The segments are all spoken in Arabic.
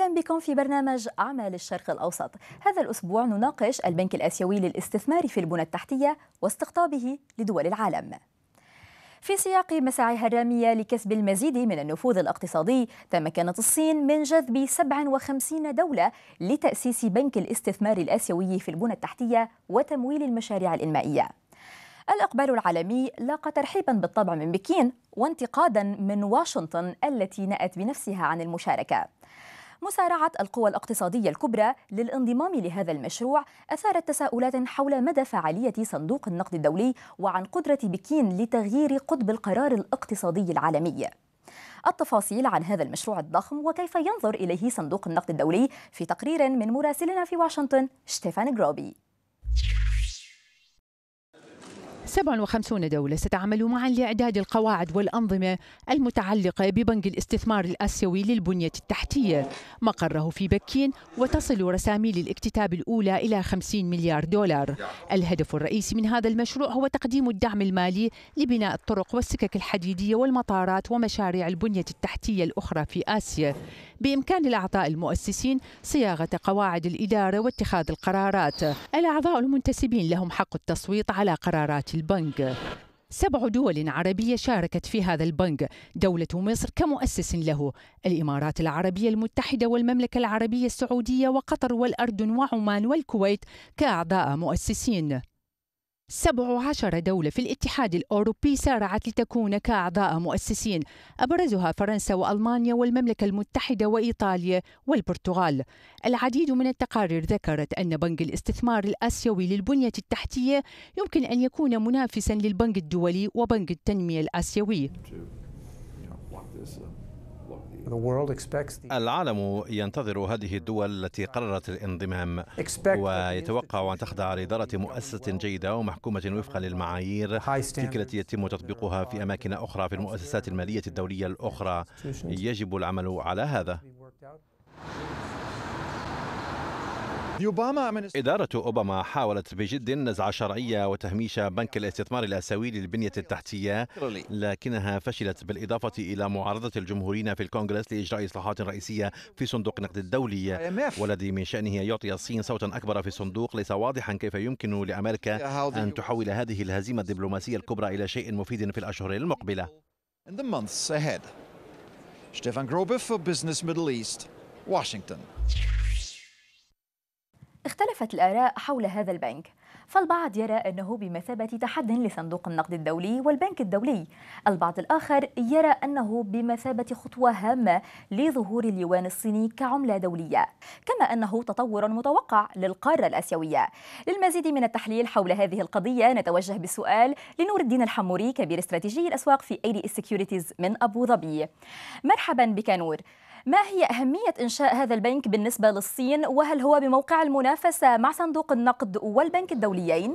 اهلا بكم في برنامج اعمال الشرق الاوسط. هذا الاسبوع نناقش البنك الاسيوي للاستثمار في البنى التحتيه واستقطابه لدول العالم. في سياق مساعيها الرامية لكسب المزيد من النفوذ الاقتصادي تمكنت الصين من جذب 57 دولة لتأسيس بنك الاستثمار الآسيوي في البنى التحتية وتمويل المشاريع الإنمائية الإقبال العالمي لاقى ترحيبا بالطبع من بكين وانتقادا من واشنطن التي نأت بنفسها عن المشاركة مسارعة القوى الاقتصادية الكبرى للانضمام لهذا المشروع أثارت تساؤلات حول مدى فعالية صندوق النقد الدولي وعن قدرة بكين لتغيير قطب القرار الاقتصادي العالمي التفاصيل عن هذا المشروع الضخم وكيف ينظر إليه صندوق النقد الدولي في تقرير من مراسلنا في واشنطن شتيفان جروبي 57 دولة ستعمل معا لإعداد القواعد والأنظمة المتعلقة ببنك الاستثمار الآسيوي للبنية التحتية مقره في بكين وتصل رساميل الاكتتاب الأولى إلى 50 مليار دولار الهدف الرئيسي من هذا المشروع هو تقديم الدعم المالي لبناء الطرق والسكك الحديدية والمطارات ومشاريع البنية التحتية الأخرى في آسيا بإمكان الأعضاء المؤسسين صياغة قواعد الإدارة واتخاذ القرارات الأعضاء المنتسبين لهم حق التصويت على قرارات البنك سبع دول عربية شاركت في هذا البنك دولة مصر كمؤسس له الإمارات العربية المتحدة والمملكة العربية السعودية وقطر والأردن وعمان والكويت كأعضاء مؤسسين 17 دولة في الاتحاد الأوروبي سارعت لتكون كأعضاء مؤسسين أبرزها فرنسا وألمانيا والمملكة المتحدة وإيطاليا والبرتغال العديد من التقارير ذكرت أن بنك الاستثمار الآسيوي للبنية التحتية يمكن أن يكون منافسا للبنك الدولي وبنك التنمية الآسيوي العالم ينتظر هذه الدول التي قررت الانضمام ويتوقع أن تخضع لإدارة مؤسسة جيدة ومحكومة وفقا للمعايير تلك التي يتم تطبيقها في أماكن أخرى في المؤسسات المالية الدولية الأخرى يجب العمل على هذا إدارة أوباما حاولت بجد نزع شرعية وتهميش بنك الاستثمار الآسيوي للبنية التحتية لكنها فشلت بالإضافة إلى معارضة الجمهوريين في الكونغرس لإجراء إصلاحات رئيسية في صندوق النقد الدولي والذي من شأنه يعطي الصين صوتا أكبر في الصندوق ليس واضحا كيف يمكن لأمريكا أن تحول هذه الهزيمة الدبلوماسية الكبرى إلى شيء مفيد في الأشهر المقبلة Stefan Grobe for Business Middle East, Washington. اختلفت الآراء حول هذا البنك فالبعض يرى أنه بمثابة تحد لصندوق النقد الدولي والبنك الدولي البعض الآخر يرى أنه بمثابة خطوة هامة لظهور اليوان الصيني كعملة دولية كما أنه تطور متوقع للقارة الآسيوية للمزيد من التحليل حول هذه القضية نتوجه بالسؤال لنور الدين الحموري كبير استراتيجي الأسواق في أيدي سكيورتيز من أبو ظبي مرحبا بك نور ما هي أهمية إنشاء هذا البنك بالنسبة للصين وهل هو بموقع المنافسة مع صندوق النقد والبنك الدوليين؟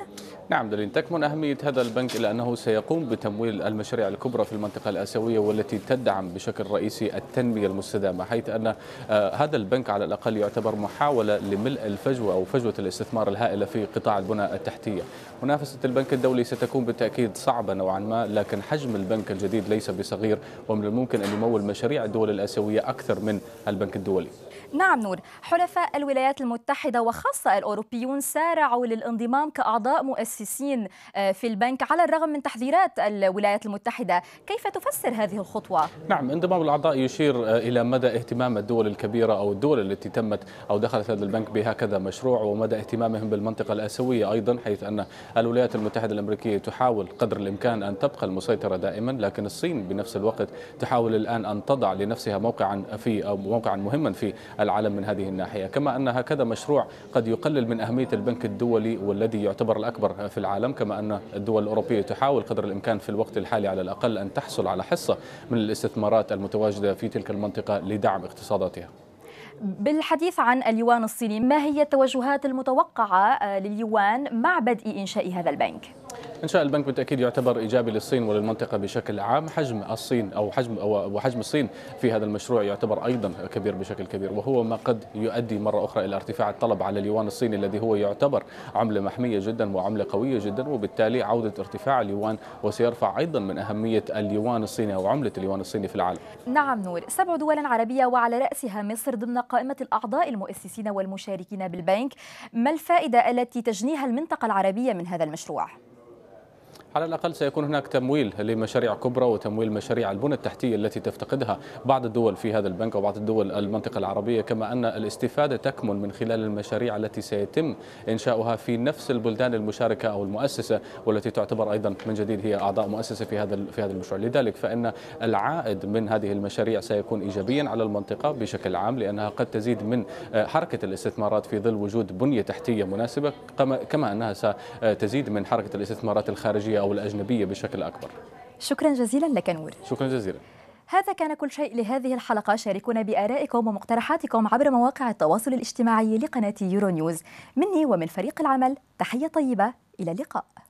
نعم دليل تكمن أهمية هذا البنك إلى أنه سيقوم بتمويل المشاريع الكبرى في المنطقة الآسيوية والتي تدعم بشكل رئيسي التنمية المستدامة حيث أن آه، هذا البنك على الأقل يعتبر محاولة لملء الفجوة أو فجوة الاستثمار الهائلة في قطاع البنى التحتية منافسة البنك الدولي ستكون بالتأكيد صعبة نوعا ما لكن حجم البنك الجديد ليس بصغير ومن الممكن أن يمول مشاريع الدول الآسيوية أكثر أكثر من البنك الدولي نعم نور حلفاء الولايات المتحدة وخاصة الأوروبيون سارعوا للانضمام كأعضاء مؤسسين آه، في البنك على الرغم من تحذيرات الولايات المتحدة كيف تفسر هذه الخطوة؟ نعم انضمام الأعضاء يشير آه، إلى مدى اهتمام الدول الكبيرة أو الدول التي تمت أو دخلت هذا البنك بهكذا مشروع ومدى اهتمامهم بالمنطقة الآسيوية أيضا حيث أن الولايات المتحدة الأمريكية تحاول قدر الإمكان أن تبقى المسيطرة دائما لكن الصين بنفس الوقت تحاول الآن أن تضع لنفسها موقعا في أو موقعا مهما في العالم من هذه الناحية كما أن هكذا مشروع قد يقلل من أهمية البنك الدولي والذي يعتبر الأكبر في العالم كما أن الدول الأوروبية تحاول قدر الإمكان في الوقت الحالي على الأقل أن تحصل على حصة من الاستثمارات المتواجدة في تلك المنطقة لدعم اقتصاداتها بالحديث عن اليوان الصيني ما هي التوجهات المتوقعة لليوان مع بدء إنشاء هذا البنك؟ انشاء البنك بالتاكيد يعتبر ايجابي للصين وللمنطقه بشكل عام حجم الصين او حجم او وحجم الصين في هذا المشروع يعتبر ايضا كبير بشكل كبير وهو ما قد يؤدي مره اخرى الى ارتفاع الطلب على اليوان الصيني الذي هو يعتبر عمله محميه جدا وعمله قويه جدا وبالتالي عوده ارتفاع اليوان وسيرفع ايضا من اهميه اليوان الصيني او عمله اليوان الصيني في العالم. نعم نور، سبع دول عربيه وعلى راسها مصر ضمن قائمه الاعضاء المؤسسين والمشاركين بالبنك، ما الفائده التي تجنيها المنطقه العربيه من هذا المشروع؟ على الأقل سيكون هناك تمويل لمشاريع كبرى وتمويل مشاريع البنى التحتية التي تفتقدها بعض الدول في هذا البنك وبعض الدول المنطقة العربية كما أن الاستفادة تكمن من خلال المشاريع التي سيتم إنشاؤها في نفس البلدان المشاركة أو المؤسسة والتي تعتبر أيضا من جديد هي أعضاء مؤسسة في هذا في هذا المشروع لذلك فإن العائد من هذه المشاريع سيكون إيجابيا على المنطقة بشكل عام لأنها قد تزيد من آه، حركة الاستثمارات في ظل وجود بنية تحتية مناسبة كما أنها ستزيد من حركة الاستثمارات الخارجية أو الأجنبية بشكل أكبر شكرا جزيلا لك نور شكرا جزيلا هذا كان كل شيء لهذه الحلقة شاركونا بآرائكم ومقترحاتكم عبر مواقع التواصل الاجتماعي لقناة يورو نيوز مني ومن فريق العمل تحية طيبة إلى اللقاء